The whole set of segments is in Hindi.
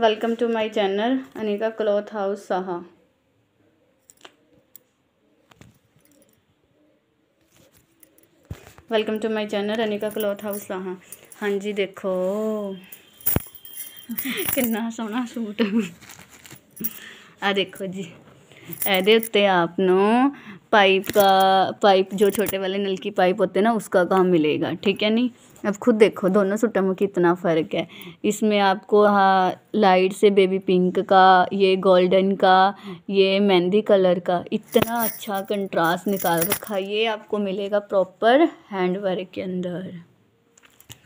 Welcome to my channel Anika cloth house Saha welcome to my channel Anika cloth house Saha हाँ जी देखो कि सोहना सूट आ देखो जी ए ਉੱਤੇ पाइप का पाइप जो छोटे वाले नल की पाइप होते हैं ना उसका काम मिलेगा ठीक है नहीं अब खुद देखो दोनों सूटों में कितना फ़र्क है इसमें आपको हाँ लाइट से बेबी पिंक का ये गोल्डन का ये मेहंदी कलर का इतना अच्छा कंट्रास्ट निकाल रखा ये आपको मिलेगा प्रॉपर हैंड वर्क के अंदर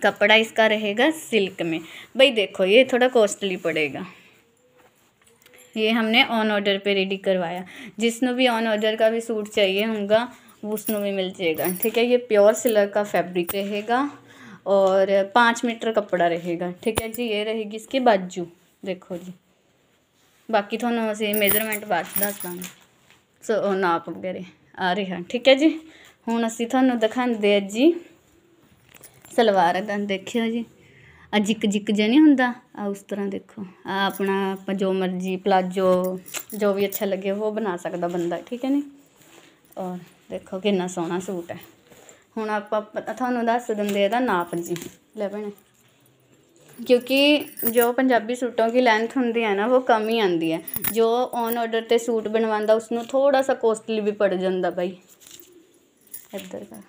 कपड़ा इसका रहेगा सिल्क में भाई देखो ये थोड़ा कॉस्टली पड़ेगा ये हमने ऑन ऑर्डर पे रेडी करवाया जिसनों भी ऑन ऑर्डर का भी सूट चाहिए होगा उसनों भी मिल जाएगा ठीक है ये प्योर सिलर का फैब्रिक रहेगा और पाँच मीटर कपड़ा रहेगा ठीक है जी ये रहेगी इसकी बाजू देखो जी बाकी थोनों तो से मेजरमेंट बाद दस दा सो नाप वगैरह आ रहे हैं ठीक है जी हूँ ਅਸੀਂ ਤੁਹਾਨੂੰ दिखाते जी सलवार देखियो जी ਆ ਜਿੱਕ ਜਿੱਕ ਜਿਹਾ ਨਹੀਂ ਹੁੰਦਾ ਆ उस तरह देखो आ अपना जो मर्जी प्लाजो जो भी अच्छा लगे वो बना सकता बंदा ठीक है नी और देखो कि सोहना सूट है हूँ आप ਤੁਹਾਨੂੰ ਦੱਸ ਦਿੰਦੇ ਇਹਦਾ ਨਾਪ ਜੀ क्योंकि जो पंजाबी सूटों की लेंथ होंगी है ना वो कम ही आती है जो ऑन ऑर्डर से सूट बनवा उसनों थोड़ा सा कोस्टली भी पड़ जाता भाई इधर का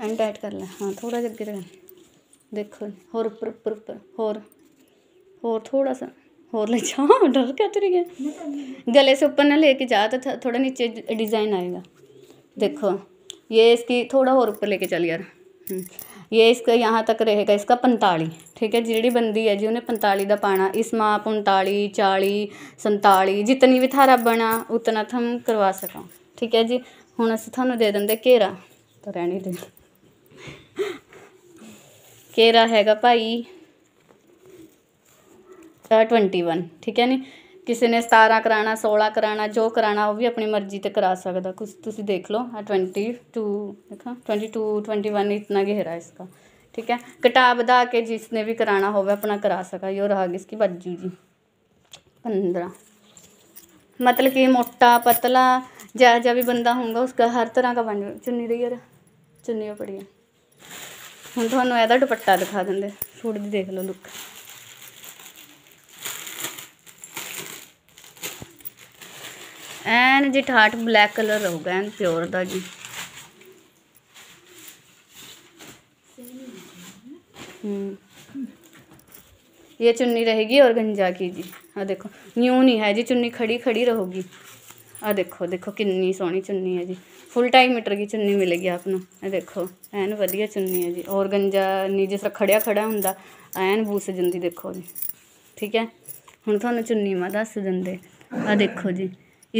एंड टाइट कर लें हाँ थोड़ा जब गिर देखो होर उपर उपर उपर होर होर थोड़ा सा होर ले जाओ डर क्या तरीके है गले से ऊपर ना लेके जा तो थोड़ा नीचे डिज़ाइन आएगा देखो ये इसकी थोड़ा और ऊपर लेके चल यार हम्म। ये इसका यहाँ तक रहेगा इसका पंताली ठीक है जीड़ी बंदी है जी उन्हें पंताली का पाना इस माप उनताली चाली संताली जितनी भी थारा बना उतना थम करवा सको ठीक है जी हूँ अस थानू दे देंगे घेरा तो रहने दे केरा है भाई ट्वेंटी वन ठीक है नी किसी ने सतारा कराना सोलह कराना जो कराना वह भी अपनी मर्जी तो करा सकता कुछ तुम देख लो आ ट्वेंटी टू देखा ट्वेंटी टू ट्वेंटी वन इतना गहरा इसका ठीक है कटा बधा के जिसने भी कराना हो अपना करा सका यो रहा इसकी बज्जू जी पंद्रह मतलब कि मोटा पतला जै जै भी बंदा होगा उसका हर तरह का बन चुनी रही है चुनी पड़ी है ਹੁਣ ਤੁਹਾਨੂੰ ਇਹਦਾ ਦੁਪੱਟਾ ਦਿਖਾ ਦਿੰਦੇ ਸੂਟ ਦੀ ਦੇਖ ਲਓ ਲੁੱਕ ਐਨ ਜੀ ਠਾਠ ਬਲੈਕ ਕਲਰ ਰਹੂਗਾ ਐਨ ਪਿਓਰ ਦਾ ਜੀ ये चुन्नी रहेगी और गंजा की जी हाँ देखो न्यू नहीं है जी चुन्नी खड़ी खड़ी रहोगी ਆ ਦੇਖੋ ਦੇਖੋ ਕਿੰਨੀ ਸੋਹਣੀ ਚੁੰਨੀ ਹੈ ਜੀ ਫੁੱਲ ਢਾਈ ਮੀਟਰ ਦੀ ਚੁੰਨੀ ਮਿਲੇਗੀ ਆਪ ਨੂੰ ਇਹ ਦੇਖੋ ਐਨ ਵਧੀਆ ਚੁੰਨੀ ਹੈ ਜੀ ਔਰ ਗੰਜਾ ਨੀ ਜਿਸ ਤਰ੍ਹਾਂ ਖੜਿਆ ਖੜਾ ਹੁੰਦਾ ਐਨ ਬੂਸ ਜਾਂਦੀ ਦੇਖੋ ਜੀ ठीक है हम थानू चुन्नी में दस देंगे आ देखो जी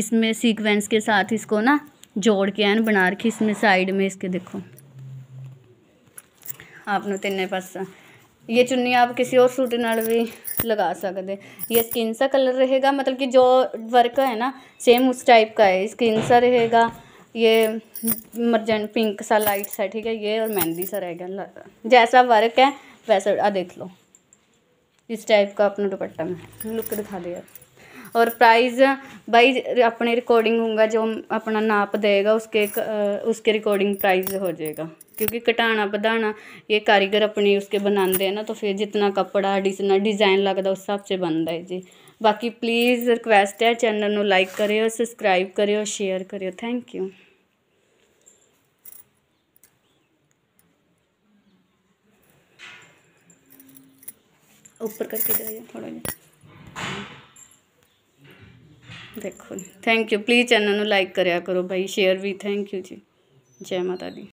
इसमें सीक्वेंस के साथ इसको ना जोड़ के एन बना रखी इसमें साइड में इसके देखो आपने तीन पासा ये चुन्नी आप किसी और सूट न भी लगा सकते ये स्किन सा कलर रहेगा मतलब कि जो वर्क है ना सेम उस टाइप का है स्किन सा रहेगा ये मरजेंट पिंक सा लाइट सा ठीक है ये और मेहंदी सा रहेगा जैसा वर्क है वैसा आ देख लो इस टाइप का अपना दुपट्टा में लुक दिखा दिया और प्राइज़ बाई अपने रिकॉर्डिंग होगा जो अपना नाप देगा उसके उसके रिकॉर्डिंग प्राइज़ हो जाएगा क्योंकि कटाना बढ़ाना ये कारीगर अपने उसके बनाते हैं ना तो फिर जितना कपड़ा जितना डिज़ाइन लगता उस हिसाब से बनता है जी बाकी प्लीज़ रिक्वेस्ट है चैनल में लाइक करो सब्सक्राइब करो शेयर करो थैंक यू ऊपर करके जाइए थोड़ा ਦੇਖੋ ਥੈਂਕ ਯੂ ਪਲੀਜ਼ ਚੈਨਲ ਨੂੰ ਲਾਈਕ ਕਰਿਆ ਕਰੋ ਭਾਈ ਸ਼ੇਅਰ ਵੀ ਥੈਂਕ ਯੂ ਜੀ ਜੈ ਮਾਤਾ ਦੀ